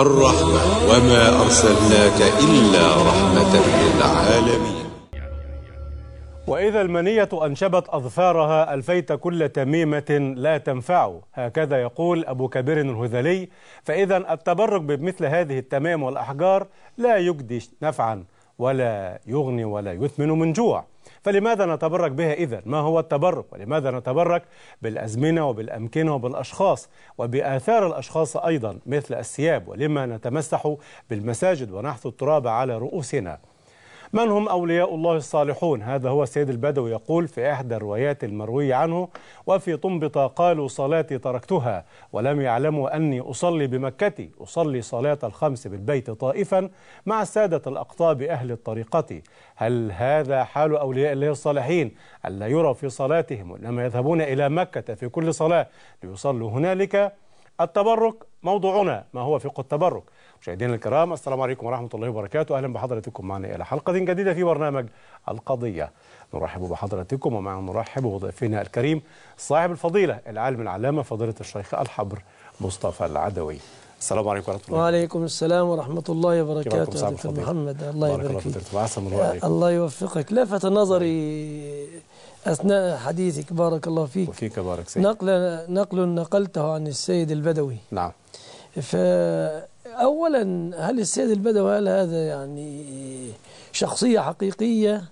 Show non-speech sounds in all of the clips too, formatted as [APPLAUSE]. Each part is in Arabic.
الرحمة وما أرسلناك إلا رحمة للعالمين وإذا المنية أنشبت أظفارها ألفيت كل تميمة لا تنفع هكذا يقول أبو كبير الهذلي فإذا التبرك بمثل هذه التمام والأحجار لا يجدي نفعا ولا يغني ولا يثمن من جوع فلماذا نتبرك بها إذا؟ ما هو التبرك؟ ولماذا نتبرك بالأزمنة وبالأمكنة وبالأشخاص وبآثار الأشخاص أيضا مثل الثياب ولما نتمسح بالمساجد ونحث التراب على رؤوسنا؟ من هم أولياء الله الصالحون هذا هو السيد البدوي يقول في إحدى الروايات المروية عنه وفي طنبطة قالوا صلاتي تركتها ولم يعلموا أني أصلي بمكتي أصلي صلاة الخمس بالبيت طائفا مع السادة الأقطاب أهل الطريقة هل هذا حال أولياء الله الصالحين ألا يرى في صلاتهم وإنما يذهبون إلى مكة في كل صلاة ليصلوا هنالك التبرك موضوعنا ما هو فقه التبرك مشاهدينا الكرام السلام عليكم ورحمه الله وبركاته اهلا بحضراتكم معنا الى حلقه جديده في برنامج القضيه نرحب بحضراتكم ومعنا نرحب بضيفنا الكريم صاحب الفضيله العالم العلامه فضيله الشيخ الحبر مصطفى العدوي السلام عليكم ورحمه الله وعليكم السلام ورحمه الله وبركاته يا محمد الله يبارك فيك الله يوفقك لفت نظري اثناء حديثك بارك الله فيك وفيك بارك سيدي نقل نقل نقلته عن السيد البدوي نعم ف أولا هل السيد البدوي هل هذا يعني شخصية حقيقية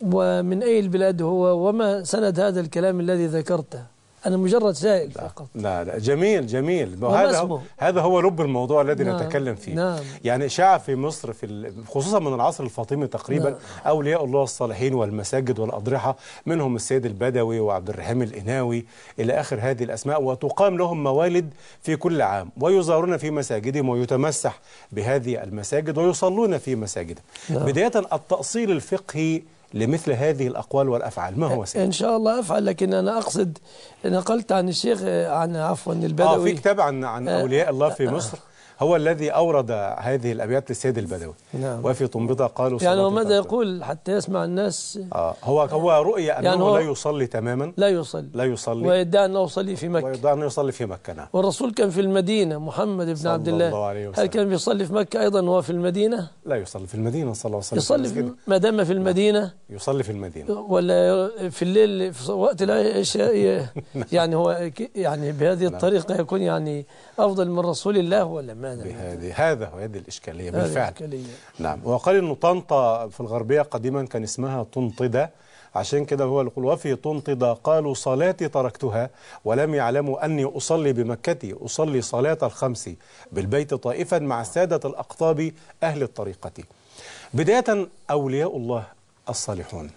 ومن أي البلاد هو وما سند هذا الكلام الذي ذكرته أنا مجرد سائل لا فقط لا لا جميل جميل هذا هو هذا هو لب الموضوع الذي نعم نتكلم فيه نعم يعني شاع في مصر في خصوصا من العصر الفاطمي تقريبا نعم أولياء الله الصالحين والمساجد والأضرحة منهم السيد البدوي وعبد الرحيم الإناوي إلى آخر هذه الأسماء وتقام لهم موالد في كل عام ويزارون في مساجدهم ويتمسح بهذه المساجد ويصلون في مساجدهم نعم بداية التأصيل الفقهي لمثل هذه الأقوال والأفعال ما هو سيدي؟ إن شاء الله أفعل لكن أنا أقصد نقلت عن الشيخ عن عفوا البدوي آه في كتاب عن عن آه، أولياء الله في مصر هو الذي أورد هذه الأبيات للسيد البدوي نعم. وفي طنبطة قالوا يعني هو ماذا يقول حتى يسمع الناس آه هو هو رؤية أنه يعني هو لا يصلي تماما لا يصلي لا يصلي ويدعي أنه يصلي في مكة ويدعي أنه يصلي في مكة نعم والرسول كان في المدينة محمد بن عبد الله, الله عليه وسلم. هل كان بيصلي في مكة أيضا وهو في المدينة؟ لا يصلي في المدينة صلى الله عليه وسلم يصلي ما دام في نعم. المدينة يصلي في المدينة ولا في الليل في وقت العشاء [LAUGHS] نعم. يعني هو يعني بهذه نعم. الطريقة يكون يعني أفضل من رسول الله ولا ما لماذا بهذه هذا وهذه الإشكالية بالفعل الإشكالية. نعم وقال إنه طنطا في الغربية قديما كان اسمها طنطدة عشان كده هو يقول وفي طنطدة قالوا صلاتي تركتها ولم يعلموا أني أصلي بمكتي أصلي صلاة الخمس بالبيت طائفا مع سادة الأقطاب أهل الطريقة بداية أولياء الله الصالحون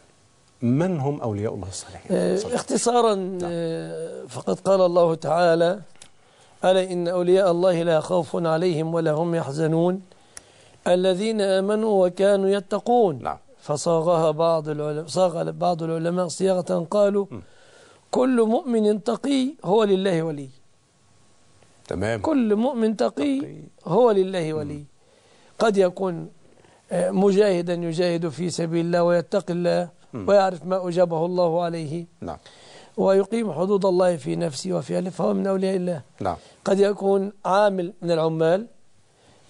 من هم أولياء الله الصالحين؟ آه، اختصارا نعم. آه، فقد قال الله تعالى ألا إن أولياء الله لا خوف عليهم ولا هم يحزنون الذين آمنوا وكانوا يتقون نعم. فصاغها بعض العلماء صاغ بعض العلماء صياغة قالوا م. كل مؤمن تقي هو لله ولي تمام كل مؤمن تقي, تقي. هو لله ولي م. قد يكون آه، مجاهدا يجاهد في سبيل الله ويتقي الله ويعرف ما أجابه الله عليه نعم ويقيم حدود الله في نفسه وفي أهله فهو من أولياء الله نعم. قد يكون عامل من العمال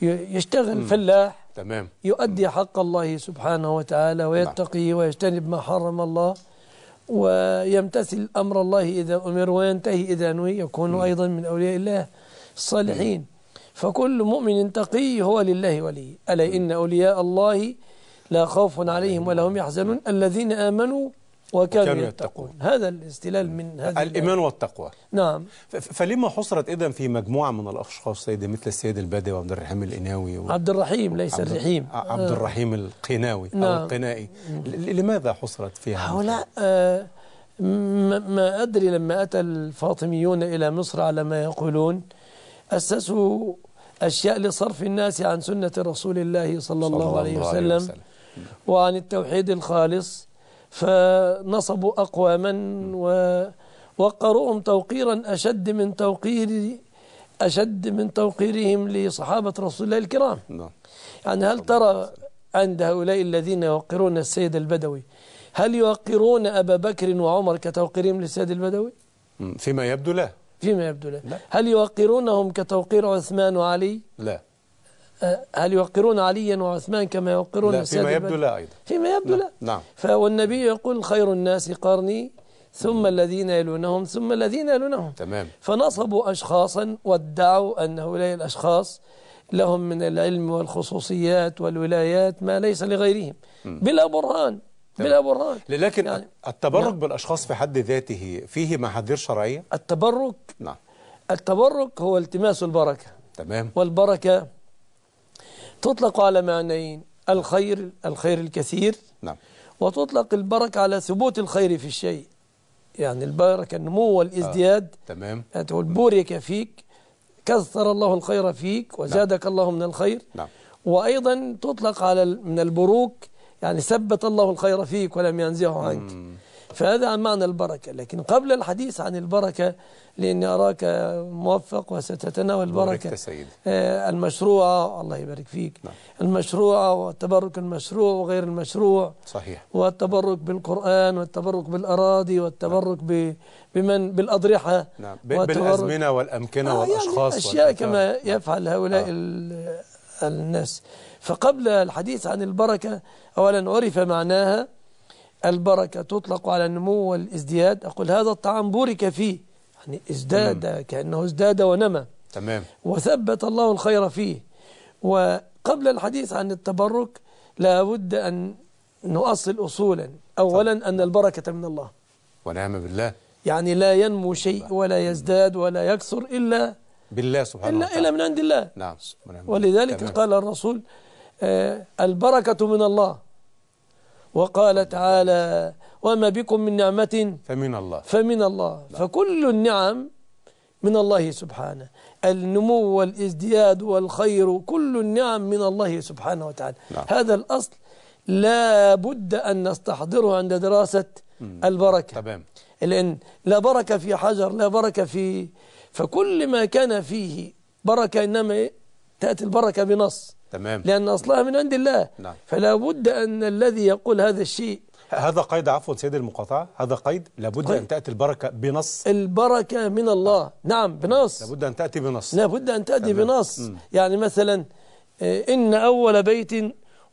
يشتغل مم. فلاح تمام. يؤدي حق الله سبحانه وتعالى ويتقي نعم. ويجتنب ما حرم الله ويمتثل أمر الله إذا أمر وينتهي إذا نهي يكون مم. أيضا من أولياء الله الصالحين مم. فكل مؤمن تقي هو لله ولي ألا إن أولياء الله لا خوف عليهم ولا هم يحزنون الذين آمنوا وكانوا يتقون هذا الاستلال من هذا الإيمان والتقوى نعم فلما حصرت إذا في مجموعة من الأشخاص سيدي مثل السيد البادي وعبد الرحيم القناوي و... عبد الرحيم ليس عبد... الرحيم آه، عبد آه. الرحيم القناوي نعم. أو القنائي لماذا حصرت فيها هؤلاء آه، ما أدري لما أتى الفاطميون إلى مصر على ما يقولون أسسوا أشياء لصرف الناس عن سنة رسول الله صلى, صلى الله, الله عليه وسلم, وسلم وعن التوحيد الخالص فنصبوا أقواما ووقروهم توقيرا أشد من توقير أشد من توقيرهم لصحابة رسول الله الكرام نعم. يعني هل ترى عند هؤلاء الذين يوقرون السيد البدوي هل يوقرون أبا بكر وعمر كتوقيرهم للسيد البدوي فيما يبدو لا فيما يبدو لا, لا. هل يوقرونهم كتوقير عثمان وعلي لا هل يوقرون عليا وعثمان كما يوقرون لا فيما يبدو لا أيضا فيما يبدو لا, لا. نعم, نعم. فالنبي يقول خير الناس قرني ثم الذين يلونهم ثم الذين يلونهم تمام فنصبوا أشخاصا وادعوا أن هؤلاء الأشخاص لهم من العلم والخصوصيات والولايات ما ليس لغيرهم م. بلا برهان بلا برهان لكن يعني التبرك نعم. بالأشخاص في حد ذاته فيه محاذير شرعية التبرك نعم التبرك هو التماس البركة تمام والبركة تطلق على معنيين الخير الخير الكثير نعم وتطلق البركة على ثبوت الخير في الشيء يعني البركة النمو والازدياد آه. تمام يعني تقول بورك فيك كثر الله الخير فيك نعم. وزادك نعم. الله من الخير نعم وأيضا تطلق على من البروك يعني ثبت الله الخير فيك ولم ينزعه عنك مم. فهذا عن معنى البركة لكن قبل الحديث عن البركة لأني أراك موفق وستتناول البركة سيدي. آه، المشروعة الله يبارك فيك نعم. المشروعة والتبرك المشروع وغير المشروع صحيح والتبرك بالقرآن والتبرك بالأراضي والتبرك نعم. بمن بالأضرحة نعم بالأزمنة والأمكنة آه يعني والأشخاص يعني أشياء كما نعم. يفعل هؤلاء آه. الناس فقبل الحديث عن البركة أولا عرف معناها البركة تطلق على النمو والازدياد أقول هذا الطعام بورك فيه يعني ازداد تمام. كأنه ازداد ونمى تمام وثبت الله الخير فيه وقبل الحديث عن التبرك لابد أن نؤصل أصولا أولا طبعا. أن البركة من الله ونعم بالله يعني لا ينمو شيء ولا يزداد ولا يكثر إلا بالله سبحانه إلا, وتعالى. إلا من عند الله نعم ولذلك تمام. قال الرسول آه، البركة من الله وقال تعالى وما بكم من نعمة فمن الله فمن الله لا. فكل النعم من الله سبحانه النمو والازدياد والخير كل النعم من الله سبحانه وتعالى لا. هذا الأصل لا بد أن نستحضره عند دراسة مم. البركة تمام لأن لا بركة في حجر لا بركة في فكل ما كان فيه بركة إنما إيه؟ تأتي البركة بنص تمام لأن أصلها من عند الله نعم. فلا بد أن الذي يقول هذا الشيء هذا قيد عفوا سيدي المقاطعة هذا قيد لابد قيد. أن تأتي البركة بنص البركة من الله نعم, نعم، بنص لابد أن تأتي بنص لابد أن تأتي تمام. بنص يعني مثلا آه، إن أول بيت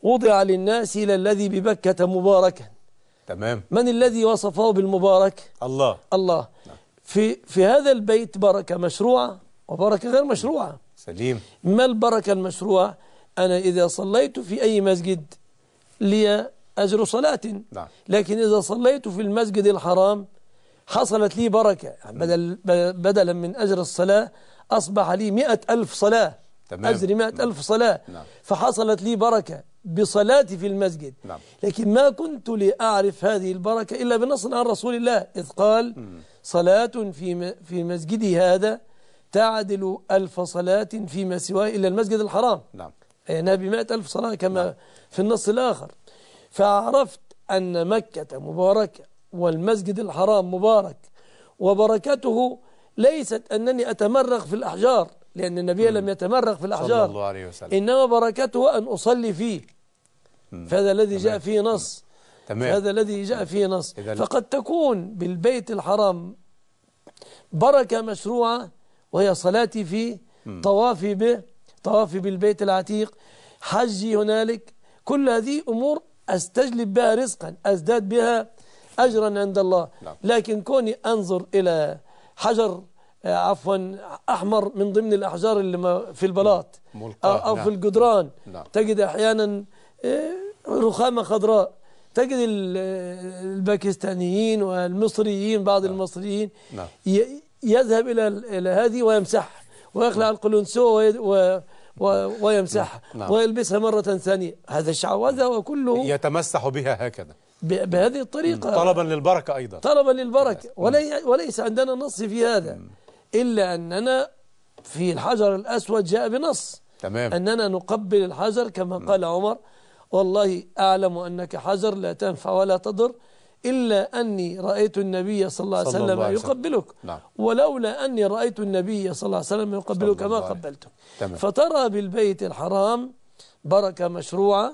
وضع للناس للذي ببكة مباركا تمام من الذي وصفه بالمبارك الله الله نعم. في في هذا البيت بركة مشروعة وبركة غير مشروعة سليم ما البركة المشروعة أنا إذا صليت في أي مسجد لي أجر صلاة نعم. لكن إذا صليت في المسجد الحرام حصلت لي بركة يعني بدل بدلا من أجر الصلاة أصبح لي مئة ألف صلاة تمام. أجر مئة نعم. ألف صلاة نعم. فحصلت لي بركة بصلاتي في المسجد نعم. لكن ما كنت لأعرف هذه البركة إلا بنص عن رسول الله إذ قال صلاة في في مسجدي هذا تعدل ألف صلاة فيما سواه إلا المسجد الحرام نعم يعني بمائة ألف صلاة كما نعم. في النص الآخر فعرفت أن مكة مباركة والمسجد الحرام مبارك وبركته ليست أنني أتمرغ في الأحجار لأن النبي م. لم يتمرغ في الأحجار صلى الله عليه وسلم إنما بركته أن أصلي فيه م. فهذا الذي جاء فيه نص تمام. هذا الذي جاء فيه نص فقد تكون بالبيت الحرام بركة مشروعة وهي صلاتي في طوافي به طوافي بالبيت العتيق حجي هنالك كل هذه أمور أستجلب بها رزقا أزداد بها أجرا عند الله نعم. لكن كوني أنظر إلى حجر آه، عفوا أحمر من ضمن الأحجار اللي في البلاط أو في نعم. الجدران نعم. تجد أحيانا آه، رخامة خضراء تجد آه، الباكستانيين والمصريين بعض المصريين يذهب إلى إلى هذه ويمسحها ويخلع نعم. القلنسوة و ويمسحها نعم. نعم. ويلبسها مرة ثانية هذا الشعوذة وكله يتمسح بها هكذا بهذه الطريقة طلبا للبركة أيضا طلبا للبركة ولي وليس عندنا نص في هذا إلا أننا في الحجر الأسود جاء بنص تمام. أننا نقبل الحجر كما قال عمر والله أعلم أنك حجر لا تنفع ولا تضر إلا أني رأيت النبي صلى الله عليه وسلم يقبلك نعم. ولولا أني رأيت النبي صلى الله عليه وسلم يقبلك ما قبلته فترى بالبيت الحرام بركة مشروعة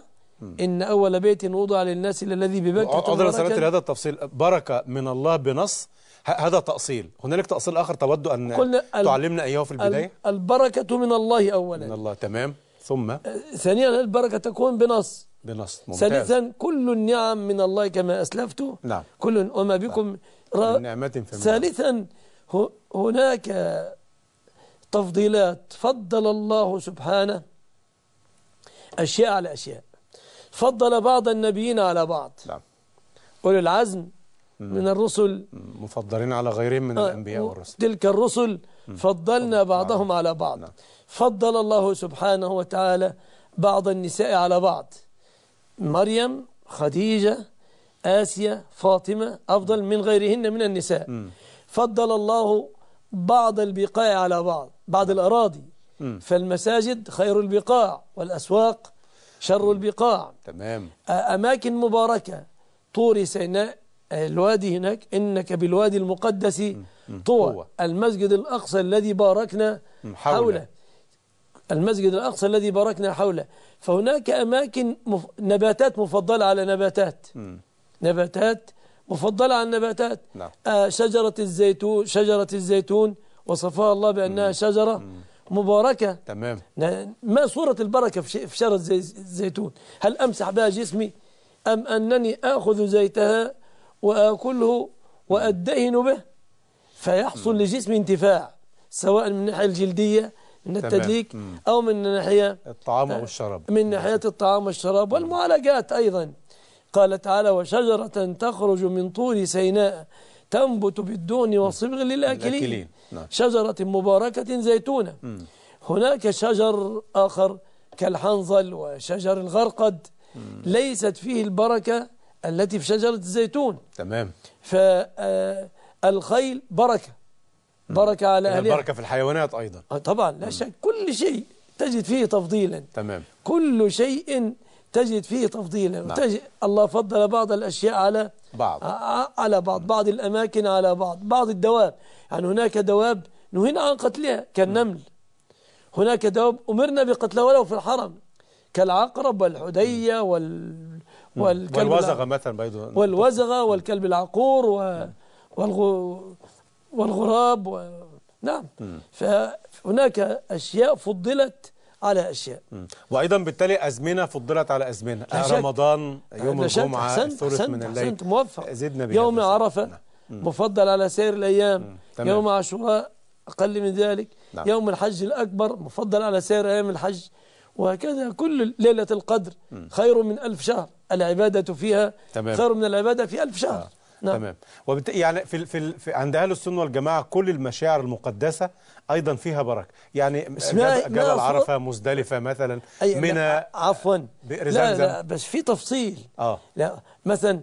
إن أول بيت وضع للناس الذي ببكة عذرا سألت لهذا التفصيل بركة من الله بنص هذا تأصيل هنالك تأصيل آخر تود أن تعلمنا إياه في البداية البركة من الله أولا من الله تمام ثم ثانيا البركة تكون بنص بنص ممتاز. ثالثا كل النعم من الله كما أسلفت نعم. كل وما بكم نعم. نعمة فمن ثالثا هناك تفضيلات فضل الله سبحانه أشياء على أشياء فضل بعض النبيين على بعض نعم. أولي العزم من الرسل مفضلين على غيرهم من آه، الأنبياء والرسل تلك الرسل فضلنا نعم. بعضهم على بعض نعم. فضل الله سبحانه وتعالى بعض النساء على بعض مريم خديجة آسيا فاطمة أفضل من غيرهن من النساء م. فضل الله بعض البقاع على بعض بعض الأراضي م. فالمساجد خير البقاع والأسواق شر البقاع تمام أماكن مباركة طور سيناء آه، الوادي هناك إنك بالوادي المقدس طوى المسجد الأقصى الذي باركنا حوله المسجد الأقصى الذي باركنا حوله فهناك أماكن نباتات مفضلة على نباتات نباتات مفضلة على نباتات نعم. آه، شجرة الزيتون شجرة الزيتون وصفها الله بأنها شجرة مباركة تمام ما صورة البركة في شجرة الزيتون هل أمسح بها جسمي أم أنني آخذ زيتها وآكله وأدهن به فيحصل لجسمي انتفاع سواء من الناحية الجلدية من التدليك مم. أو من ناحية الطعام أو الشراب من ناحية الطعام والشراب والمعالجات أيضا قال تعالى وشجرة تخرج من طول سيناء تنبت بالدون والصبغ للآكلين نعم. شجرة مباركة زيتونة مم. هناك شجر آخر كالحنظل وشجر الغرقد مم. ليست فيه البركة التي في شجرة الزيتون تمام فالخيل آه، بركة بركة على أهلها البركة في الحيوانات أيضا آه، طبعا لا شك كل شيء تجد فيه تفضيلا تمام كل شيء تجد فيه تفضيلا نعم. تجد الله فضل بعض الأشياء على بعض آه، آه، على بعض بعض الأماكن على بعض بعض الدواب يعني هناك دواب نهينا عن قتلها كالنمل هناك دواب أمرنا بقتلها ولو في الحرم كالعقرب والحدية وال والكلب والوزغة مثلا والوزغة والكلب العقور و... والغو والغراب و... نعم م. فهناك أشياء فضلت على أشياء م. وأيضا بالتالي أزمنة فضلت على أزمنة رمضان يوم الجمعة ثلث من الليل أحسنت موفق زدنا يوم عرفة م. نعم. مفضل على سير الأيام يوم عاشوراء أقل من ذلك نعم. يوم الحج الأكبر مفضل على سير أيام الحج وهكذا كل ليلة القدر خير من ألف شهر العبادة فيها تمام. خير من العبادة في ألف شهر آه. نعم. تمام وبت... يعني في, في, في عند اهل السنه والجماعه كل المشاعر المقدسه ايضا فيها بركه يعني جبل, جبل عرفه مزدلفه مثلا منى عفوا بئر زمزم لا, لا بس في تفصيل اه لا مثلا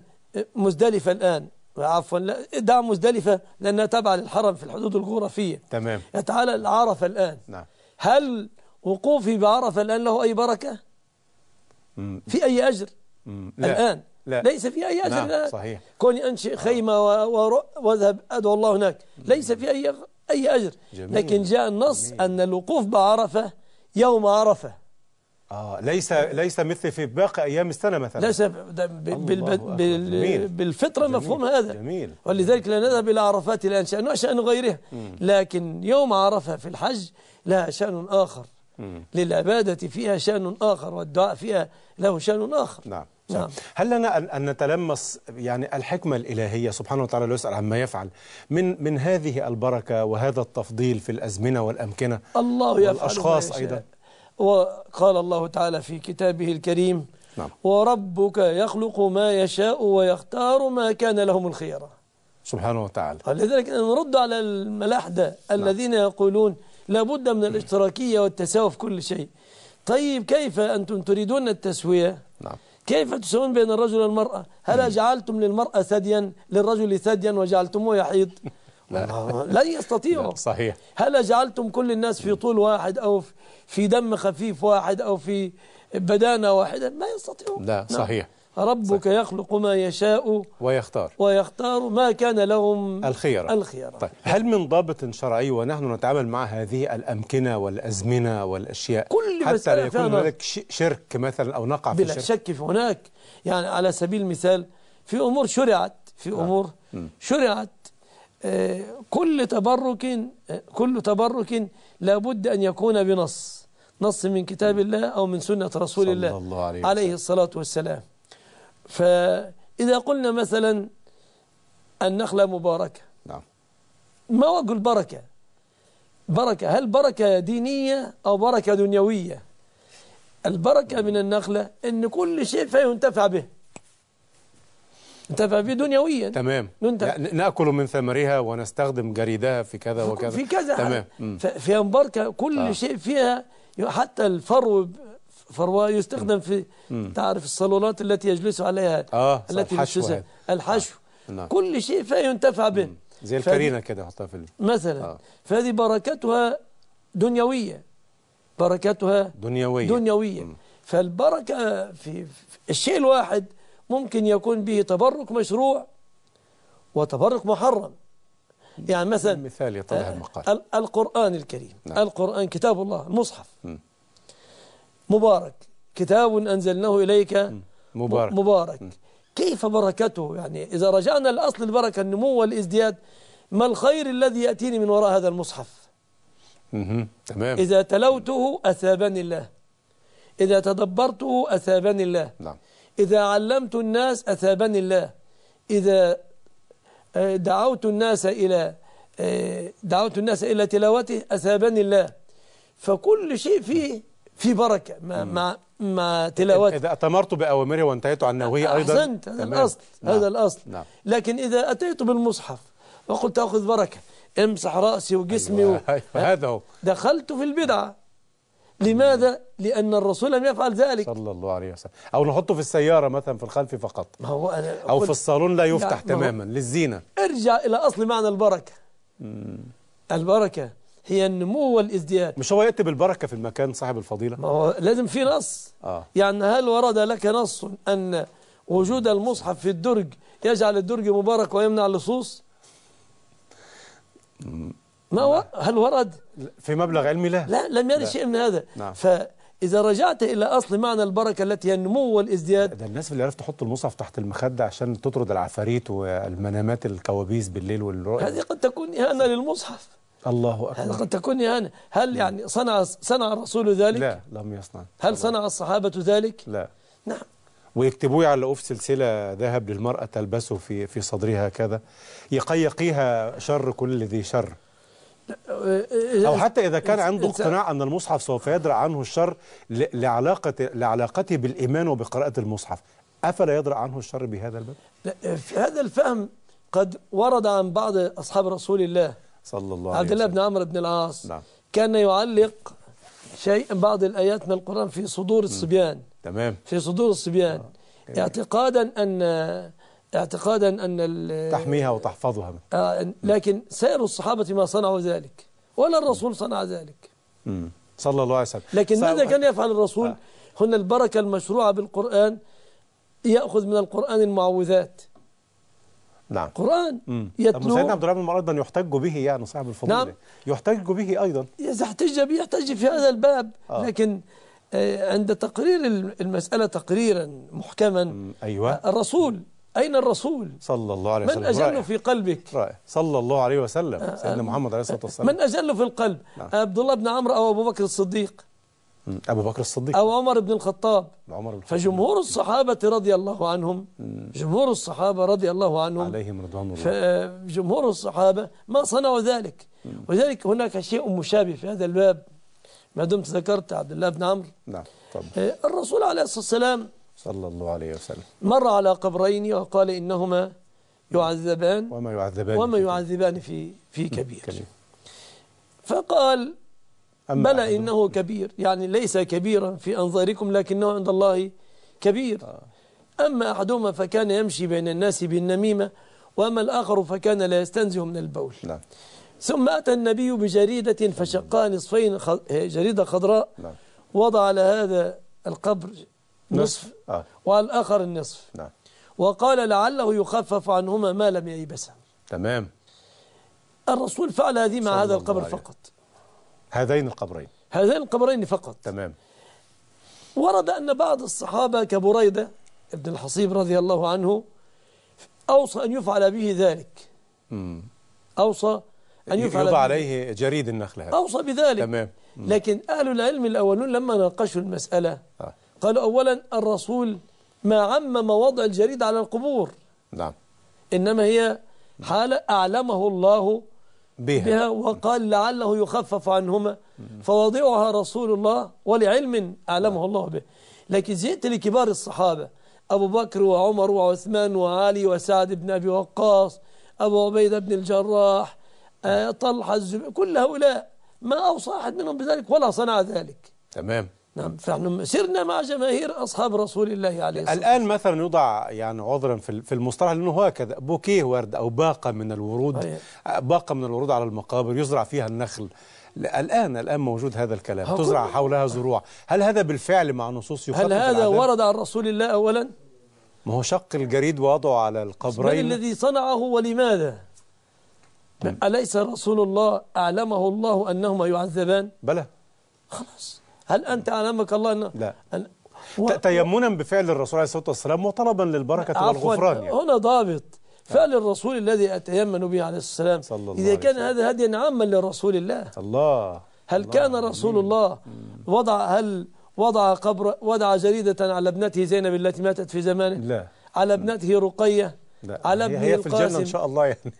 مزدلفه الان عفوا لا دع مزدلفه لانها تابعه للحرم في الحدود الجغرافيه تمام تعالى لعرفه الان نعم هل وقوفي بعرفه الان له اي بركه؟ مم. في اي اجر؟ مم. لا. الان لا. ليس في أي أجر نعم صحيح كوني أنشئ آه. خيمة وأذهب أدعو الله هناك ليس في أي أي أجر جميل. لكن جاء النص جميل. أن الوقوف بعرفة يوم عرفة آه ليس ليس مثل في باقي أيام السنة مثلا ليس بالفطرة جميل. مفهوم هذا جميل ولذلك لا نذهب إلى عرفات الآن شأن شأن غيرها مم. لكن يوم عرفة في الحج لها شأن آخر مم. للعبادة فيها شأن آخر والدعاء فيها له شأن آخر نعم نعم. نعم. هل لنا أن, نتلمس يعني الحكمة الإلهية سبحانه وتعالى لو يسأل عما يفعل من من هذه البركة وهذا التفضيل في الأزمنة والأمكنة الله يفعل والأشخاص أيضا وقال الله تعالى في كتابه الكريم نعم. وربك يخلق ما يشاء ويختار ما كان لهم الخيرة سبحانه وتعالى لذلك نرد على الملاحدة نعم. الذين يقولون لابد من الاشتراكية والتساوي في كل شيء طيب كيف أنتم تريدون التسوية نعم كيف تسوون بين الرجل والمرأة هل جعلتم للمرأة ثديا للرجل ثديا وجعلتموه يحيض لا. لن يستطيعوا صحيح هل جعلتم كل الناس في طول واحد أو في دم خفيف واحد أو في بدانة واحدة ما يستطيعون لا نعم. صحيح ربك صحيح. يخلق ما يشاء ويختار ويختار ما كان لهم الخيرة الخيرة طيب هل من ضابط شرعي ونحن نتعامل مع هذه الأمكنة والأزمنة والأشياء كل حتى لا يكون هناك شرك مثلا أو نقع في بلا شك في هناك يعني على سبيل المثال في أمور شرعت في نعم. أمور آه. شرعت كل تبرك آه، كل تبرك لابد أن يكون بنص نص من كتاب الله أو من سنة رسول الله, الله عليه, عليه الصلاة والسلام فإذا قلنا مثلا النخلة مباركة نعم ما وجه البركة بركة هل بركة دينية أو بركة دنيوية البركة من النخلة أن كل شيء فينتفع ينتفع به ينتفع به دنيويا تمام ننتفع. نأكل من ثمرها ونستخدم جريدها في كذا وكذا في كذا تمام فيها مباركة كل آه. شيء فيها حتى الفرو فروة يستخدم في مم. تعرف الصالونات التي يجلس عليها آه التي الحشو الحشو آه. نعم. كل شيء فينتفع به زي الكرينه كده حطها في مثلا آه. فهذه بركتها دنيويه بركتها دنيويه دنيويه مم. فالبركه في, الشيء الواحد ممكن يكون به تبرك مشروع وتبرك محرم يعني مثلا مثال يطلع آه، المقال القرآن الكريم نعم. القرآن كتاب الله المصحف م. مبارك كتاب أنزلناه إليك مبارك, مبارك كيف بركته يعني إذا رجعنا لأصل البركة النمو والإزدياد ما الخير الذي يأتيني من وراء هذا المصحف تمام إذا تلوته أثابني الله إذا تدبرته أثابني الله نعم. إذا علمت الناس أثابني الله إذا آه، دعوت الناس إلى آه، دعوت الناس إلى تلاوته أثابني الله فكل شيء فيه في بركة ما ما ما تلاوته إذا أتمرت بأوامره وانتهيت عن نهيه أيضا أحسنت هذا تمام. الأصل نعم. هذا الأصل نعم. لكن إذا أتيت بالمصحف وقلت أخذ بركة امسح رأسي وجسمي أيوة. و... [LAUGHS] أيوة. هذا هو دخلت في البدعة لماذا؟ لأن الرسول لم يفعل ذلك صلى الله عليه وسلم أو نحطه في السيارة مثلا في الخلف فقط ما هو أنا أو في الصالون لا يفتح يعني تماما للزينة ارجع إلى أصل معنى البركة مم. البركة هي النمو والازدياد مش هو يأتي بالبركة في المكان صاحب الفضيلة ما هو لازم في نص آه. يعني هل ورد لك نص أن وجود المصحف في الدرج يجعل الدرج مبارك ويمنع اللصوص ما هو هل ورد في مبلغ علمي لا لا لم يرد شيء من هذا نعم. فإذا رجعت إلى أصل معنى البركة التي هي النمو والازدياد ده الناس اللي عرفت تحط المصحف تحت المخدة عشان تطرد العفاريت والمنامات الكوابيس بالليل والرؤية هذه قد تكون إهانة للمصحف الله أكبر قد تكون يعني هل نعم. يعني صنع صنع الرسول ذلك؟ لا لم يصنع هل صنع الصحابة ذلك؟ لا نعم ويكتبوه على الأوف سلسلة ذهب للمرأة تلبسه في في صدرها كذا يقيقيها شر كل ذي شر أه، أه، أو حتى إذا كان عنده اقتناع أن المصحف سوف يدرأ عنه الشر لعلاقة لعلاقته بالإيمان وبقراءة المصحف أفلا يدرأ عنه الشر بهذا الباب؟ هذا الفهم قد ورد عن بعض أصحاب رسول الله صلى الله عليه وسلم عبد الله بن عمرو بن العاص نعم. كان يعلق شيء بعض الآيات من القرآن في صدور الصبيان تمام في صدور الصبيان آه. اعتقادا أن اعتقادا أن تحميها وتحفظها آه لكن سائر الصحابة ما صنعوا ذلك ولا الرسول صنع ذلك مم. صلى الله عليه وسلم لكن ماذا كان يفعل الرسول آه. هنا البركة المشروعة بالقرآن يأخذ من القرآن المعوذات نعم قرآن يتلو سيدنا عبد الرحمن أيضا يحتج به يعني صاحب الفضيلة نعم يحتج به أيضا إذا احتج به يحتج في هذا الباب آه. لكن آه، عند تقرير المسألة تقريرا محكما أيوة الرسول أين الرسول صلى الله عليه وسلم من أجل في قلبك رائع. صلى الله عليه وسلم آه، آه. سيدنا محمد عليه الصلاة والسلام من أجل في القلب نعم. عبد الله بن عمرو أو أبو بكر الصديق أبو بكر الصديق أو عمر بن الخطاب عمر بن فجمهور الصحابة رضي الله عنهم جمهور الصحابة رضي الله عنهم عليهم رضوان الله جمهور الصحابة ما صنعوا ذلك وذلك هناك شيء مشابه في هذا الباب ما دمت ذكرت عبد الله بن عمرو نعم طبعا. آه، الرسول عليه الصلاة والسلام صلى الله عليه وسلم مر على قبرين وقال إنهما يعذبان وما يعذبان وما يعذبان في في كبير, كبير. فقال بلى إنه كبير يعني ليس كبيرا في أنظاركم لكنه عند الله كبير آه. أما أحدهما فكان يمشي بين الناس بالنميمة وأما الآخر فكان لا يستنزه من البول نعم ثم أتى النبي بجريدة فشقا نصفين إيه، جريدة خضراء نعم. وضع على هذا القبر نصف, آه. وعلى الآخر النصف نعم. وقال لعله يخفف عنهما ما لم ييبسا تمام الرسول فعل هذه مع هذا القبر فقط هذين القبرين هذين القبرين فقط تمام ورد أن بعض الصحابة كبريدة ابن الحصيب رضي الله عنه أوصى أن يفعل به ذلك امم أوصى أن يفعل يوضع عليه جريد النخل هذا أوصى بذلك تمام لكن أهل العلم الأولون لما ناقشوا المسألة آه. قالوا أولا الرسول ما عمم وضع الجريد على القبور نعم إنما هي حالة أعلمه الله بها, بها وقال لعله يخفف عنهما فوضعها رسول الله ولعلم أعلمه الله به لكن جئت لكبار الصحابة أبو بكر وعمر وعثمان وعلي وسعد بن أبي وقاص أبو عبيدة بن الجراح آه، طلحة الزبير كل هؤلاء ما أوصى أحد منهم بذلك ولا صنع ذلك تمام نعم فنحن سرنا مع جماهير أصحاب رسول الله عليه الصلاة والسلام الآن مثلا يوضع يعني عذرا في المصطلح لأنه هكذا بوكيه ورد أو باقة من الورود أيه. باقة من الورود على المقابر يزرع فيها النخل الآن الآن موجود هذا الكلام تزرع حولها زروع هل هذا بالفعل مع نصوص هل هذا ورد عن رسول الله أولا ما هو شق الجريد ووضعه على القبرين من الذي صنعه ولماذا نعم. أليس رسول الله أعلمه الله أنهما يعذبان بلى خلاص هل أنت أمامك الله أن لا أن و... تيمنا بفعل الرسول عليه الصلاة والسلام وطلبا للبركة والغفران يعني. هنا ضابط نعم. فعل الرسول الذي أتيمن به عليه السلام صلى الله إذا كان هذا هديا عاما لرسول الله الله هل الله كان رسول الله وضع هل وضع قبر وضع جريدة على ابنته زينب التي ماتت في زمانه لا على ابنته رقية لا على ابنه هي في الجنة إن شاء الله يعني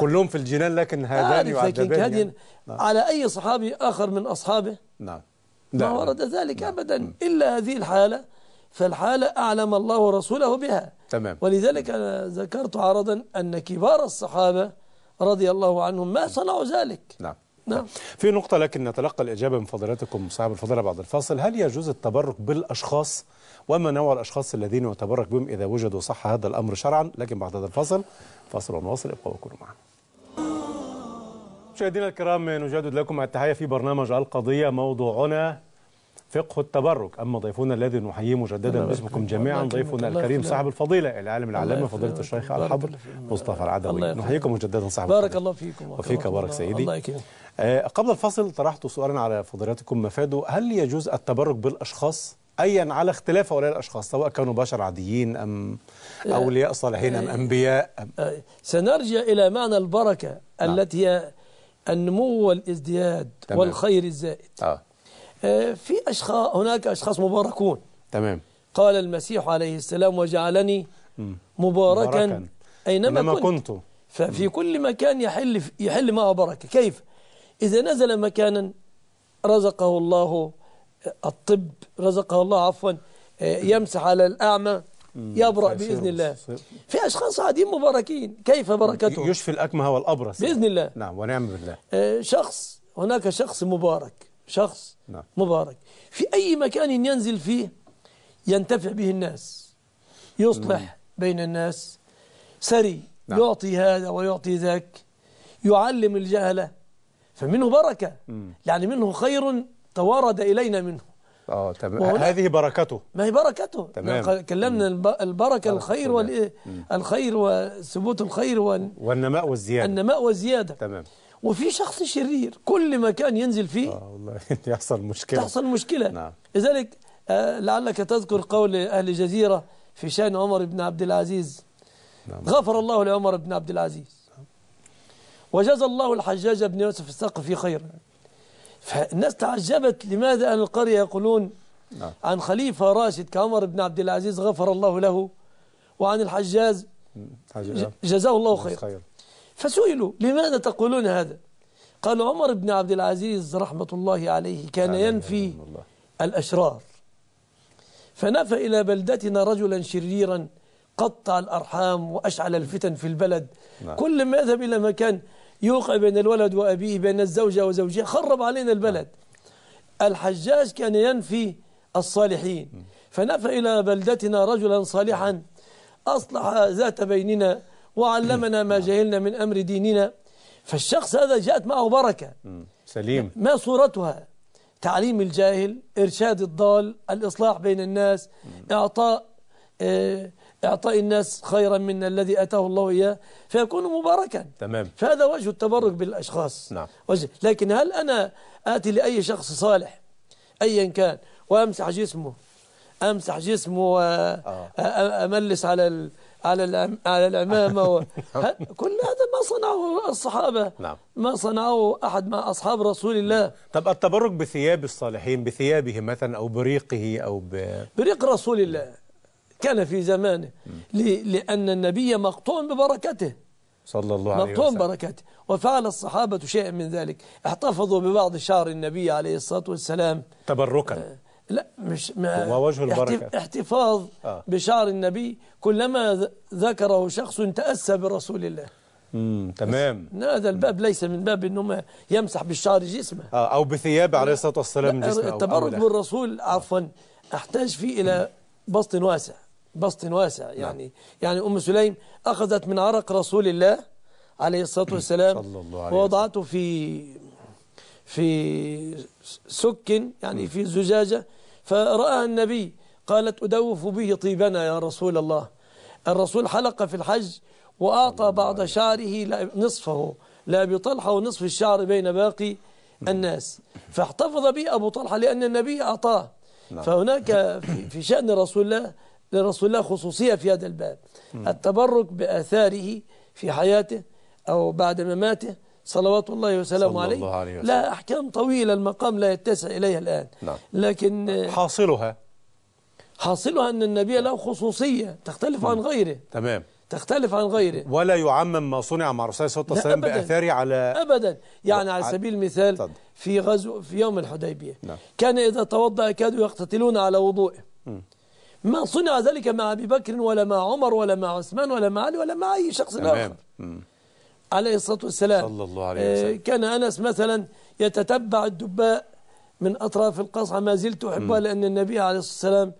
كلهم في الجنان لكن هذان يعذبان يعني. على نعم. أي صحابي آخر من أصحابه نعم ما نعم. ورد ذلك دعم. أبدا إلا هذه الحالة فالحالة أعلم الله رسوله بها تمام ولذلك أنا ذكرت عرضا أن كبار الصحابة رضي الله عنهم ما صنعوا ذلك نعم نعم. في نقطة لكن نتلقى الإجابة من فضلاتكم صاحب الفضيلة بعد الفاصل هل يجوز التبرك بالأشخاص وما نوع الأشخاص الذين يتبرك بهم إذا وجدوا صح هذا الأمر شرعا لكن بعد هذا الفاصل فاصل ونواصل ابقوا وكونوا معنا مشاهدينا الكرام نجدد لكم التحية في برنامج القضية موضوعنا فقه التبرك أما ضيفنا الذي نحييه مجددا باسمكم جميعا ضيفنا الكريم صاحب الفضيلة العالم العلامة فضيلة الشيخ الحضر مصطفى العدوي نحييكم مجددا صاحب بارك الله فيكم وفيك بارك سيدي الله يكرمك آه، قبل الفصل طرحت سؤالا على فضيلتكم مفاده هل يجوز التبرك بالأشخاص ايا على اختلاف هؤلاء الاشخاص سواء كانوا بشر عاديين ام آه، اولياء صالحين ام آه، انبياء أم سنرجع الى معنى البركه نعم. التي هي النمو والازدياد تمام. والخير الزائد آه. آه، في أشخاص هناك أشخاص مباركون تمام قال المسيح عليه السلام وجعلني مباركا, مباركاً أينما, أينما كنت, كنت. ففي كل مكان يحل يحل معه بركة كيف إذا نزل مكانا رزقه الله آه، الطب رزقه الله عفوا آه، يمسح على الأعمى يبرأ بإذن الله في أشخاص عاديين مباركين كيف بركته يشفي الأكمه والأبرص بإذن الله نعم ونعم بالله شخص هناك شخص مبارك شخص نعم. مبارك في أي مكان ينزل فيه ينتفع به الناس يصلح نعم. بين الناس سري نعم. يعطي هذا ويعطي ذاك يعلم الجهلة فمنه بركة مم. يعني منه خير توارد إلينا منه اه تمام هذه بركته ما هي بركته تمام نعم، كلمنا البركه مم. الخير والخير وثبوت الخير وال... والنماء والزياده النماء والزياده تمام وفي شخص شرير كل مكان ينزل فيه آه والله [LAUGHS] يحصل مشكلة تحصل مشكلة نعم. لذلك آه، لعلك تذكر قول أهل الجزيرة في شأن عمر بن عبد العزيز نعم. غفر الله لعمر بن عبد العزيز نعم. وجزى الله الحجاج بن يوسف الثقفي خيرا فالناس تعجبت لماذا أهل القرية يقولون نعم. عن خليفة راشد كعمر بن عبد العزيز غفر الله له وعن الحجاج آه. جزاه الله خير فسئلوا لماذا تقولون هذا قال عمر بن عبد العزيز رحمة الله عليه كان ينفي الأشرار فنفى إلى بلدتنا رجلا شريرا قطع الأرحام وأشعل الفتن في البلد نعم. كل ما يذهب إلى مكان يوقع بين الولد وأبيه بين الزوجة وزوجها خرب علينا البلد نعم. الحجاج كان ينفي الصالحين فنفى إلى بلدتنا رجلا صالحا نعم. أصلح ذات بيننا وعلمنا ما جهلنا من أمر ديننا فالشخص هذا جاءت معه بركة سليم ما صورتها تعليم الجاهل إرشاد الضال الإصلاح بين الناس إعطاء آه، إعطاء الناس خيرا من الذي أتاه الله إياه فيكون مباركا تمام فهذا وجه التبرك بالأشخاص نعم وجه لكن هل أنا آتي لأي شخص صالح أيا كان وأمسح جسمه أمسح جسمه وأملس آه. على ال... على على العمامه و... [LAUGHS] كل هذا ما صنعه الصحابه نعم. ما صنعه احد مع اصحاب رسول الله طب التبرك بثياب الصالحين بثيابه مثلا او بريقه او ب... بريق رسول الله كان في زمانه ل... لان النبي مقطوع ببركته صلى الله عليه وسلم مقطوع بركته وفعل الصحابة شيئا من ذلك احتفظوا ببعض شعر النبي عليه الصلاة والسلام تبركا آه. لا مش ما, وجه البركة احتفاظ آه. بشعر النبي كلما ذكره شخص تأسى برسول الله امم تمام هذا الباب ليس من باب انه يمسح بالشعر جسمه آه او بثيابه عليه الصلاه والسلام جسمه التبرك بالرسول عفوا احتاج فيه الى بسط واسع بسط واسع نعم. يعني لا. يعني ام سليم اخذت من عرق رسول الله عليه الصلاه [CLEARS THROAT] والسلام صلى الله عليه ووضعته في في سك يعني في زجاجة فرأى النبي قالت أدوف به طيبنا يا رسول الله الرسول حلق في الحج وأعطى بعض شعره نصفه لأبي طلحة ونصف الشعر بين باقي الناس فاحتفظ به أبو طلحة لأن النبي أعطاه نعم. فهناك في شأن رسول الله لرسول الله خصوصية في هذا الباب التبرك بآثاره في حياته أو بعد مماته صلوات الله وسلامه عليه الله عليه وسلم. لا أحكام طويلة المقام لا يتسع إليها الآن نعم. لكن حاصلها حاصلها أن النبي له خصوصية تختلف م. عن نعم. غيره تمام تختلف عن غيره ولا يعمم ما صنع مع الرسول صلى الله عليه وسلم على أبدا يعني على سبيل المثال طب. في غزو في يوم الحديبية نعم. كان إذا توضأ كادوا يقتتلون على وضوئه ما صنع ذلك مع أبي بكر ولا مع عمر ولا مع عثمان ولا مع علي ولا مع أي شخص تمام. آخر م. عليه الصلاة والسلام صلى الله عليه آه، وسلم كان أنس مثلا يتتبع الدباء من أطراف القصعة ما زلت أحبها لأن النبي عليه الصلاة والسلام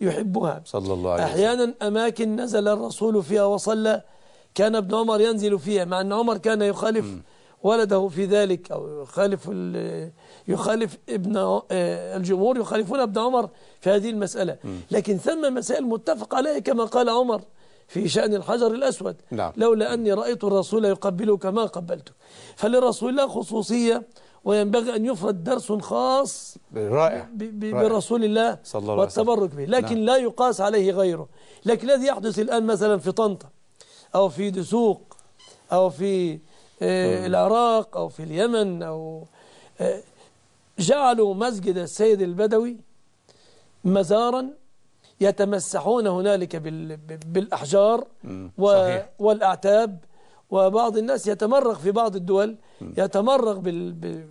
يحبها صلى الله عليه وسلم أحيانا أماكن نزل الرسول فيها وصلى كان ابن عمر ينزل فيها مع أن عمر كان يخالف م. ولده في ذلك أو يخالف يخالف ابن آه، الجمهور يخالفون ابن عمر في هذه المسألة م. لكن ثم مسائل متفق عليها كما قال عمر في شأن الحجر الأسود نعم. لولا أني رأيت الرسول يقبلك ما قبلته فلرسول الله خصوصية وينبغي أن يفرد درس خاص رائع, رائع. برسول الله صلى الله والتبرك به لكن لا. نعم. لا يقاس عليه غيره لكن الذي يحدث الآن مثلا في طنطا أو في دسوق أو في إيه العراق أو في اليمن أو إيه جعلوا مسجد السيد البدوي مزارا يتمسحون هنالك بالأحجار و والأعتاب وبعض الناس يتمرغ في بعض الدول يتمرغ بال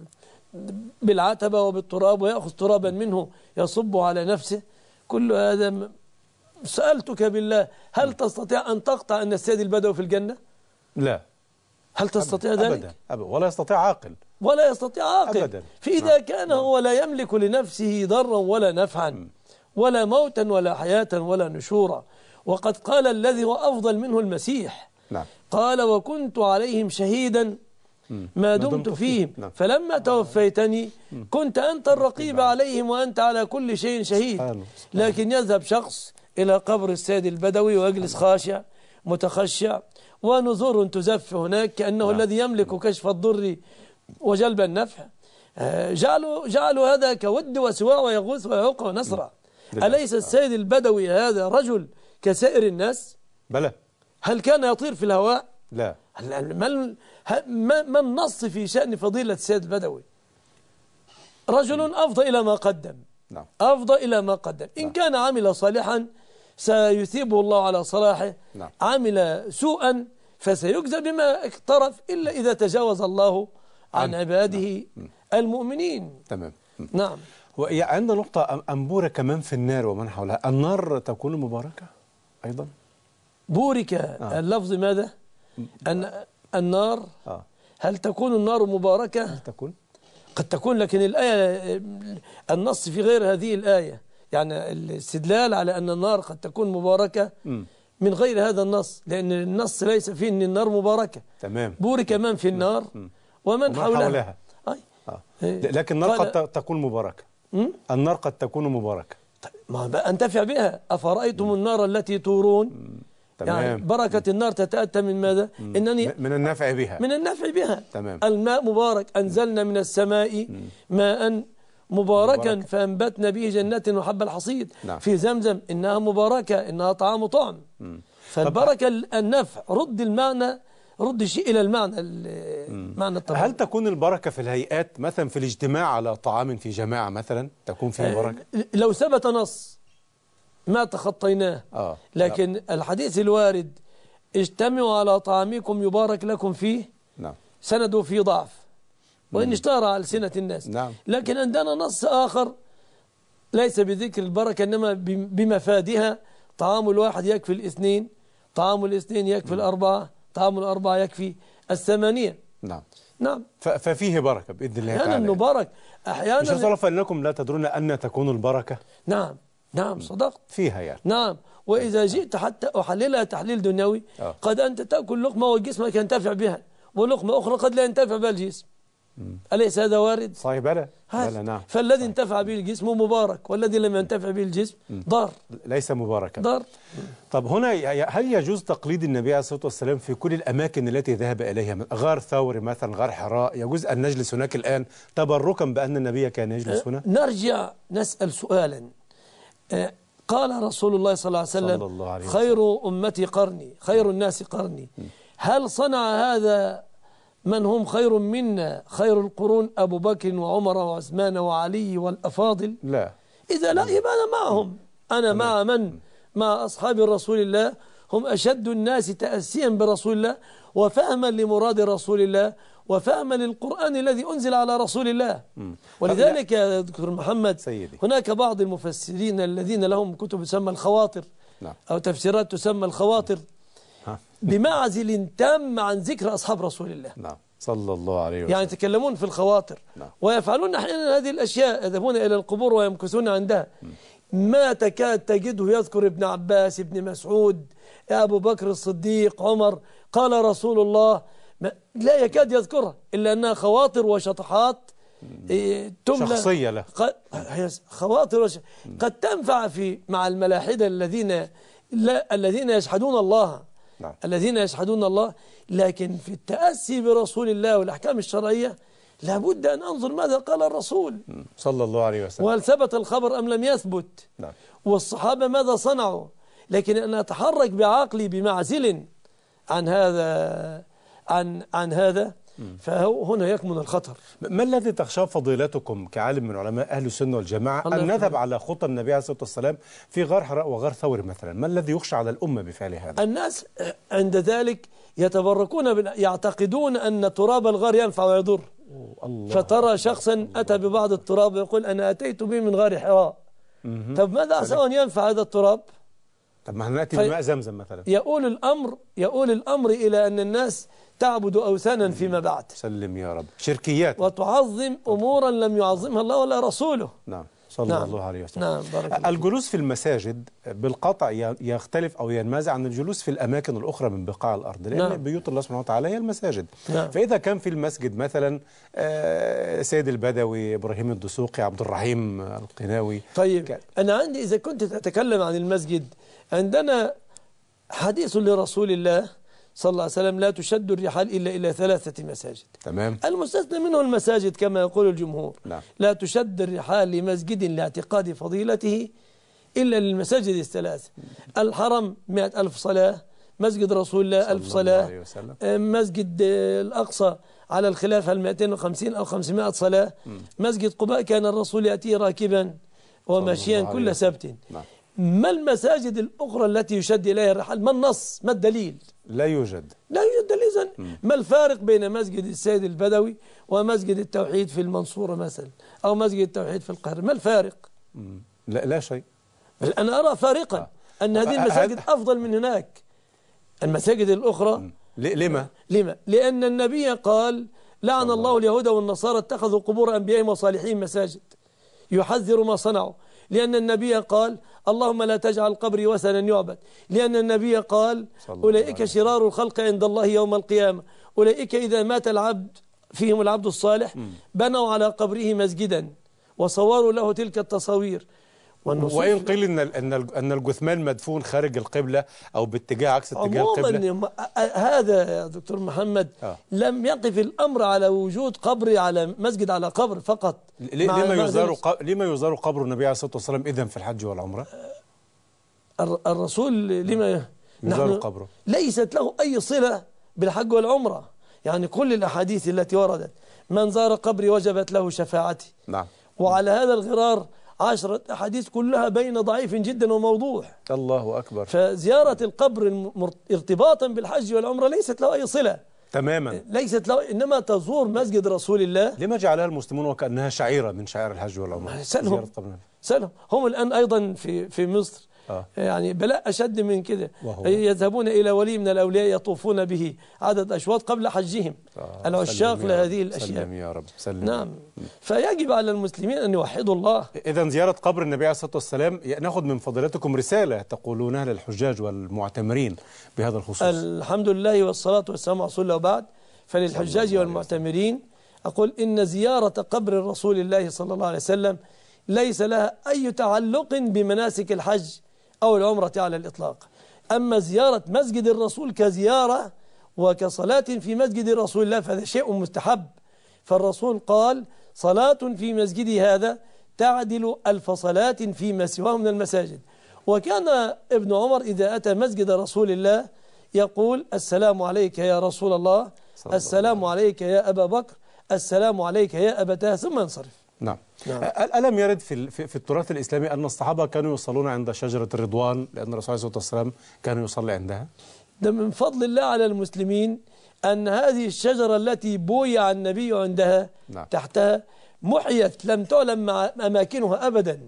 بالعتبة وبالتراب ويأخذ ترابا منه يصبه على نفسه كل هذا سألتك بالله هل تستطيع أن تقطع أن السيد البدوي في الجنة لا هل تستطيع أبداً ذلك أبدا, أبداً. ولا يستطيع عاقل ولا يستطيع عاقل أبدا فإذا نعم. كان نعم. هو لا يملك لنفسه ضرا ولا نفعا م. ولا موتا ولا حياة ولا نشورا وقد قال الذي هو أفضل منه المسيح نعم. قال وكنت عليهم شهيدا ما دمت فيهم نعم. فلما توفيتني كنت أنت الرقيب نعم. عليهم وأنت على كل شيء شهيد لكن يذهب شخص إلى قبر السيد البدوي ويجلس خاشع متخشع ونذور تزف هناك كأنه نعم. الذي يملك كشف الضر وجلب النفع آه، جعلوا, جعلوا هذا كود وسواع ويغوث ويعوق ونصرة أليس السيد البدوي هذا رجل كسائر الناس بلى هل كان يطير في الهواء لا هل ما ما النص في شأن فضيلة السيد البدوي رجل نعم. أفضى إلى ما قدم نعم. أفضى إلى ما قدم إن نعم. كان عمل صالحا سيثيبه الله على صلاحه نعم. عمل سوءا فسيجزى بما اقترف إلا إذا تجاوز الله عن عباده نعم. المؤمنين تمام نعم عند نقطة أم كمان في النار ومن حولها النار تكون مباركة أيضا بورك آه. اللفظ ماذا أن النار آه. هل تكون النار مباركة هل تكون قد تكون لكن الآية النص في غير هذه الآية يعني الاستدلال على أن النار قد تكون مباركة م. من غير هذا النص لأن النص ليس فيه أن النار مباركة تمام بورك من في النار م. ومن, ومن حولها, حولها. إيه. لكن النار قد تكون مباركة النار قد تكون مباركة طيب ما أنتفع بها أفرأيتم مم. النار التي تورون مم. يعني تمام. يعني بركة مم. النار تتأتى من ماذا؟ مم. إنني من النفع بها من النفع بها تمام. الماء مبارك أنزلنا من السماء ماء مباركا مبارك. فأنبتنا به جنات وحب الحصيد نعم. في زمزم إنها مباركة إنها طعام طعم فالبركة النفع رد المعنى رد الشيء إلى المعنى المعنى الطبيعي هل تكون البركة في الهيئات مثلا في الاجتماع على طعام في جماعة مثلا تكون فيه آه، بركة لو ثبت نص ما تخطيناه آه. لكن لا. الحديث الوارد اجتمعوا على طعامكم يبارك لكم فيه نعم. سنده في ضعف وإن اشتهر على سنه الناس نعم. لكن عندنا نص آخر ليس بذكر البركة إنما بمفادها طعام الواحد يكفي الاثنين طعام الاثنين يكفي الأربعة طعام الأربعة يكفي الثمانية نعم نعم ففيه بركة بإذن الله أحيانا تعالى أحيانا مش صرف أنكم لا تدرون أن تكون البركة نعم نعم صدقت فيها يعني نعم وإذا نعم. جئت حتى أحللها تحليل دنيوي آه. قد أنت تأكل لقمة وجسمك ينتفع بها ولقمة أخرى قد لا ينتفع بها الجسم أليس هذا وارد؟ صحيح بلى بلى نعم فالذي صحيح. انتفع به الجسم مبارك والذي لم ينتفع به الجسم ضار ليس مباركا ضار طب هنا هل يجوز تقليد النبي عليه الصلاة والسلام في كل الأماكن التي ذهب إليها غار ثور مثلا غار حراء يجوز أن نجلس هناك الآن تبركا بأن النبي كان يجلس أه، هنا؟ نرجع نسأل سؤالا أه، قال رسول الله صلى الله عليه وسلم صلى الله عليه وسلم. خير أمتي قرني خير الناس قرني هل صنع هذا من هم خير منا خير القرون أبو بكر وعمر وعثمان وعلي والأفاضل لا إذا لا يبقى أنا معهم أنا مع من مع أصحاب رسول الله هم أشد الناس تأسيا برسول الله وفهما لمراد رسول الله وفهما للقرآن الذي أنزل على رسول الله ولذلك يا دكتور محمد سيدي. هناك بعض المفسرين الذين لهم كتب تسمى الخواطر نعم. أو تفسيرات تسمى الخواطر بمعزل تام عن ذكر أصحاب رسول الله نعم صلى الله عليه يعني وسلم يعني يتكلمون في الخواطر نعم. ويفعلون أحيانا هذه الأشياء يذهبون إلى القبور ويمكثون عندها ما تكاد تجده يذكر ابن عباس ابن مسعود أبو بكر الصديق عمر قال رسول الله لا يكاد يذكرها إلا أنها خواطر وشطحات إيه، تملى شخصية له خواطر وشطحات قد تنفع في مع الملاحدة الذين لا الذين يشحدون الله نعم. الذين يشهدون الله لكن في التأسي برسول الله والأحكام الشرعية لابد أن أنظر ماذا قال الرسول صلى الله عليه وسلم وهل ثبت الخبر أم لم يثبت نعم. والصحابة ماذا صنعوا لكن أنا أتحرك بعقلي بمعزل عن هذا عن عن هذا فهنا يكمن الخطر ما الذي تخشاه فضيلتكم كعالم من علماء أهل السنة والجماعة أن نذهب على خطى النبي عليه الصلاة والسلام في غار حراء وغار ثور مثلا ما الذي يخشى على الأمة بفعل هذا الناس عند ذلك يتبركون يعتقدون أن تراب الغار ينفع ويضر الله فترى شخصا الله أتى ببعض التراب ويقول أنا أتيت به من غار حراء طب ماذا عسى أن ينفع هذا التراب طب ما نأتي بماء زمزم مثلا يقول الأمر يقول الأمر إلى أن الناس تعبد أوثانا فيما بعد سلم يا رب شركيات وتعظم أمورا لم يعظمها الله ولا رسوله نعم صلى نعم. الله عليه وسلم نعم بارك الجلوس في المساجد بالقطع يختلف أو ينمازع عن الجلوس في الأماكن الأخرى من بقاع الأرض لأن نعم. بيوت الله سبحانه وتعالى هي المساجد نعم. فإذا كان في المسجد مثلا آه، سيد البدوي إبراهيم الدسوقي عبد الرحيم القناوي طيب كان. أنا عندي إذا كنت تتكلم عن المسجد عندنا حديث لرسول الله صلى الله عليه وسلم لا تشد الرحال إلا إلى ثلاثة مساجد تمام المستثنى منه المساجد كما يقول الجمهور لا, نعم. لا تشد الرحال لمسجد لاعتقاد فضيلته إلا للمساجد الثلاث الحرم مئة ألف صلاة مسجد رسول الله ألف صلاة الله آه، مسجد آه، الأقصى على الخلافة المائتين وخمسين أو خمسمائة صلاة مسجد قباء كان الرسول يأتي راكبا وماشيا كل سبت نعم. ما المساجد الأخرى التي يشد إليها الرحال ما النص ما الدليل لا يوجد لا يوجد دليل ما الفارق بين مسجد السيد البدوي ومسجد التوحيد في المنصورة مثلا أو مسجد التوحيد في القاهرة ما الفارق لا, لا شيء أنا أرى فارقا آه. أن هذه آه، آه، المساجد آه. أفضل من هناك المساجد الأخرى لما؟ لما؟ لأن النبي قال لعن الله, الله اليهود والنصارى اتخذوا قبور أنبيائهم وصالحين مساجد يحذر ما صنعوا لأن النبي قال اللهم لا تجعل قبري وثنا يعبد لأن النبي قال أولئك شرار الخلق عند الله يوم القيامة أولئك إذا مات العبد فيهم العبد الصالح بنوا على قبره مسجدا وصوروا له تلك التصاوير والنصوص وان قيل ان ان ان الجثمان مدفون خارج القبله او باتجاه عكس اتجاه القبله هذا يا دكتور محمد آه. لم يقف الامر على وجود قبر على مسجد على قبر فقط ليه لما يزار لما يزار قبر النبي عليه الصلاه والسلام اذا في الحج والعمره الرسول لما نعم. يزار قبره ليست له اي صله بالحج والعمره يعني كل الاحاديث التي وردت من زار قبري وجبت له شفاعتي نعم وعلى هذا الغرار عشرة أحاديث كلها بين ضعيف جدا وموضوح الله أكبر فزيارة القبر ارتباطا بالحج والعمرة ليست له أي صلة تماما ليست له إنما تزور مسجد رسول الله لما جعلها المسلمون وكأنها شعيرة من شعائر الحج والعمرة سألهم سألهم هم الآن أيضا في, في مصر آه. يعني بلاء أشد من كده يذهبون إلى ولي من الأولياء يطوفون به عدد أشواط قبل حجهم آه. العشاق لهذه الأشياء سلم يا رب سلم نعم فيجب على المسلمين أن يوحدوا الله إذا زيارة قبر النبي عليه الصلاة والسلام ناخذ من فضيلتكم رسالة تقولونها للحجاج والمعتمرين بهذا الخصوص الحمد لله والصلاة والسلام على رسول الله وبعد فللحجاج والمعتمرين أقول إن زيارة قبر رسول الله صلى الله عليه وسلم ليس لها أي تعلق بمناسك الحج أو العمرة على الإطلاق أما زيارة مسجد الرسول كزيارة وكصلاة في مسجد رسول الله فهذا شيء مستحب فالرسول قال صلاة في مسجدي هذا تعدل ألف صلاة فيما سواه من المساجد وكان ابن عمر إذا أتى مسجد رسول الله يقول السلام عليك يا رسول الله السلام عليك يا أبا بكر السلام عليك يا أبتاه ثم ينصرف نعم. نعم ألم يرد في, في التراث الإسلامي أن الصحابة كانوا يصلون عند شجرة الرضوان لأن الرسول صلى الله عليه وسلم كان يصلي عندها ده من فضل الله على المسلمين أن هذه الشجرة التي بويع النبي عندها نعم. تحتها محيت لم تعلم أماكنها أبدا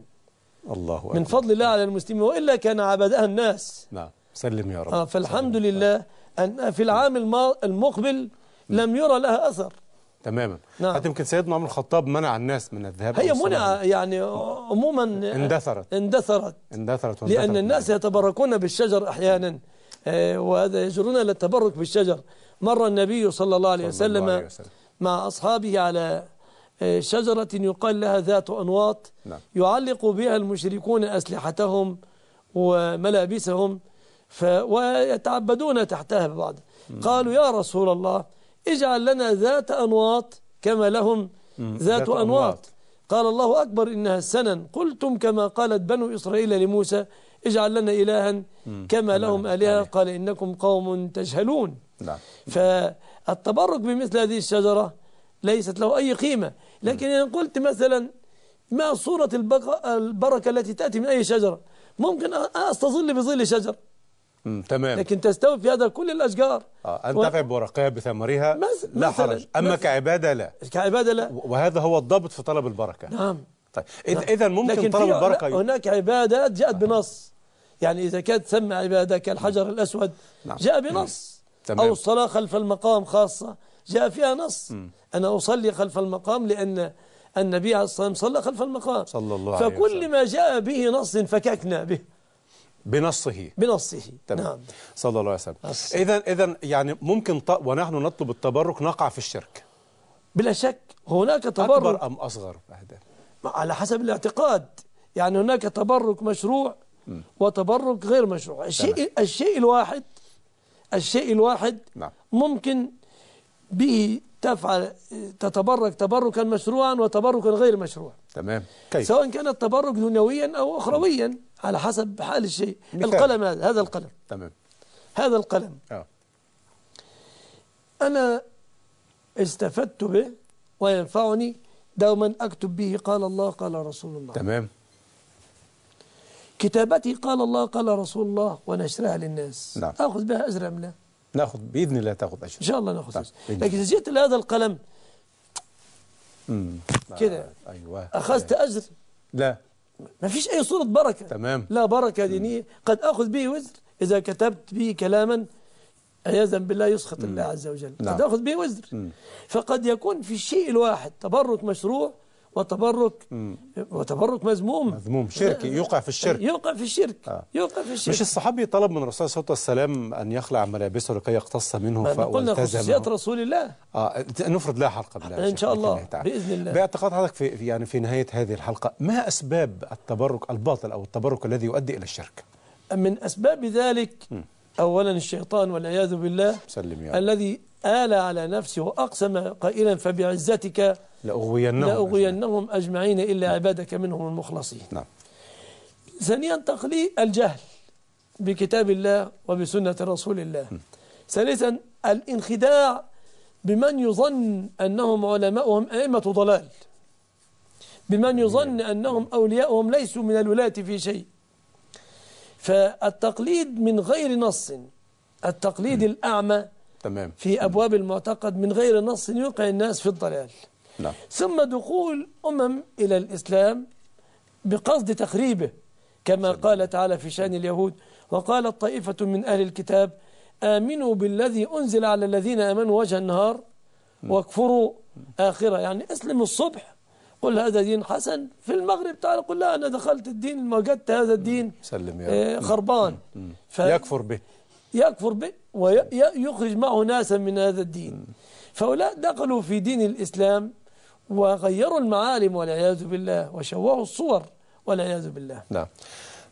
الله أكبر. من فضل الله على المسلمين وإلا كان عبدها الناس نعم سلم يا رب آه فالحمد سلم. لله أن في العام المقبل نعم. لم يرى لها أثر تماما نعم. حتى يمكن سيدنا عمر الخطاب منع الناس من الذهاب هي منع يعني عموما اندثرت اندثرت اندثرت لأن الناس نعم. يتبركون بالشجر أحيانا آه، وهذا يجرون إلى التبرك بالشجر مر النبي صلى الله عليه, صلى الله عليه وسلم مع أصحابه على آه، شجرة يقال لها ذات أنواط نعم. يعلق بها المشركون أسلحتهم وملابسهم ف... ويتعبدون تحتها بعض قالوا يا رسول الله اجعل لنا ذات أنواط كما لهم ذات أنواط قال الله أكبر إنها السنن قلتم كما قالت بنو إسرائيل لموسى اجعل لنا إلها كما لهم آلهة قال إنكم قوم تجهلون نعم. فالتبرك بمثل هذه الشجرة ليست له أي قيمة لكن إن قلت مثلا ما صورة البركة التي تأتي من أي شجرة ممكن أستظل بظل شجرة تمام لكن تستوي في هذا كل الاشجار آه ان تفعل بورقها بثمرها مثل... لا مثل... حرج اما كعباده لا كعباده لا وهذا هو الضابط في طلب البركه نعم طيب نعم. اذا ممكن طلب البركه ي... هناك عبادات جاءت آه. بنص يعني اذا كانت تسمى عباده كالحجر الاسود نعم. جاء بنص تمام. او الصلاه خلف المقام خاصه جاء فيها نص م. انا اصلي خلف المقام لان النبي عليه الصلاه والسلام صلى خلف المقام صلى الله عليه وسلم فكل ما جاء به نص فككنا به بنصه بنصه تمام. نعم صلى الله عليه وسلم إذا إذا يعني ممكن ط... ونحن نطلب التبرك نقع في الشرك بلا شك هناك تبرك أكبر أم أصغر على حسب الاعتقاد يعني هناك تبرك مشروع م. وتبرك غير مشروع الشيء تمام. الشيء الواحد الشيء الواحد نعم. ممكن به تفعل تتبرك تبركا مشروعا وتبركا غير مشروع تمام كيف سواء كان التبرك دنيويا أو أخرويا م. على حسب حال الشيء مثال. القلم هذا هذا القلم تمام هذا القلم آه. أنا استفدت به وينفعني دوما أكتب به قال الله قال رسول الله تمام كتابتي قال الله قال رسول الله ونشرها للناس نعم. أخذ بها أجر أم لا ناخذ بإذن الله تأخذ أجر إن شاء الله ناخذ طيب، أجر لكن إذا جئت لهذا القلم كده آه، أيوة. أخذت آه. أجر لا ما فيش أي صورة بركة تمام لا بركة دينية قد أخذ به وزر إذا كتبت به كلاما عياذا بالله يسخط الله عز وجل نعم. قد أخذ به وزر مم. فقد يكون في الشيء الواحد تبرك مشروع وتبرك وتبرك مذموم مذموم شركي آه. يوقع في الشرك يوقع في الشرك آه. يوقع في الشرك مش الصحابي طلب من الرسول صلى الله عليه وسلم أن يخلع ملابسه لكي يقتص منه قلنا خصوصيات رسول الله آه نفرض لها حلقة بلا إن شاء الله بإذن الله باعتقاد حضرتك في يعني في نهاية هذه الحلقة ما أسباب التبرك الباطل أو التبرك الذي يؤدي إلى الشرك من أسباب ذلك م. أولا الشيطان والعياذ بالله سلم يا الذي آل على نفسه وأقسم قائلا فبعزتك لأغوينهم, لأغوينهم أجمعين إلا عبادك منهم المخلصين نعم ثانيا تقلي الجهل بكتاب الله وبسنة رسول الله ثالثا الانخداع بمن يظن أنهم علماء وهم أئمة ضلال بمن يظن أنهم أولياءهم ليسوا من الولاة في شيء فالتقليد من غير نص التقليد الأعمى تمام في أبواب المعتقد من غير نص يوقع الناس في الضلال نعم. ثم دخول أمم إلى الإسلام بقصد تخريبه كما سلام. قال تعالى في شأن اليهود وقالت طائفة من أهل الكتاب آمنوا بالذي أنزل على الذين آمنوا وجه النهار واكفروا آخرة يعني اسلم الصبح قل هذا دين حسن في المغرب تعالى قل لا أنا دخلت الدين وجدت هذا الدين سلم يا آه، خربان يكفر به يكفر به ويخرج معه ناسا من هذا الدين فهؤلاء دخلوا في دين الإسلام وغيروا المعالم والعياذ بالله وشوهوا الصور والعياذ بالله نعم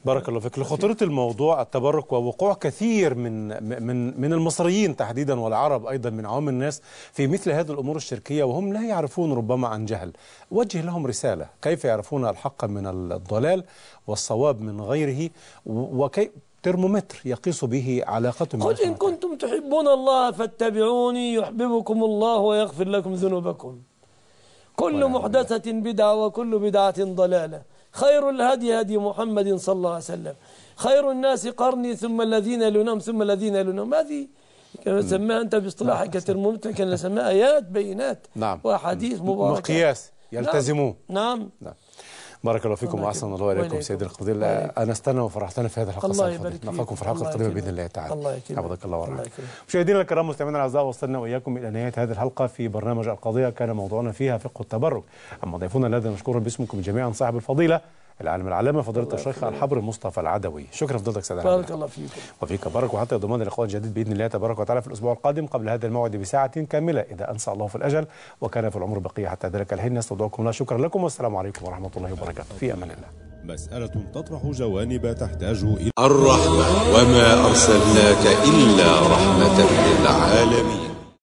بارك الله فيك لخطورة الموضوع التبرك ووقوع كثير من من من المصريين تحديدا والعرب أيضا من عوام الناس في مثل هذه الأمور الشركية وهم لا يعرفون ربما عن جهل وجه لهم رسالة كيف يعرفون الحق من الضلال والصواب من غيره وكيف ترمومتر يقيس به علاقتهم قل إن كنتم تحبون الله فاتبعوني يحببكم الله ويغفر لكم ذنوبكم كل محدثة بدعة وكل بدعة ضلالة خير الهدي هدي محمد صلى الله عليه وسلم خير الناس قرني ثم الذين لنم ثم الذين لنم هذه كما تسميها أنت باصطلاحك نعم. ترمومتر كان سماها آيات بينات نعم وأحاديث مباركة مقياس نعم. يلتزموه نعم, نعم. نعم. بارك الله فيكم واحسن الله اليكم سيدي انا استنى وفرحتنا في هذه الحلقه الصادقه نلقاكم في الحلقه القادمه باذن الله تعالى الله يكرمك الله ورعاك مشاهدينا الكرام مستمعينا الاعزاء وصلنا واياكم الى نهايه هذه الحلقه في برنامج القضيه كان موضوعنا فيها فقه التبرك اما ضيفنا الذي نشكره باسمكم جميعا صاحب الفضيله العالم العلامه فضيله الشيخ الحبر مصطفى العدوي شكرا لفضيلتك سيدنا بارك الله فيك وفيك بارك وحتى ضمان الإخوان الجديد باذن الله تبارك وتعالى في الاسبوع القادم قبل هذا الموعد بساعه كامله اذا انسى الله في الاجل وكان في العمر بقيه حتى ذلك الحين نستودعكم الله شكرا لكم والسلام عليكم ورحمه الله وبركاته في امان الله مسألة تطرح جوانب تحتاج إلى الرحمة وما أرسلناك إلا رحمة للعالمين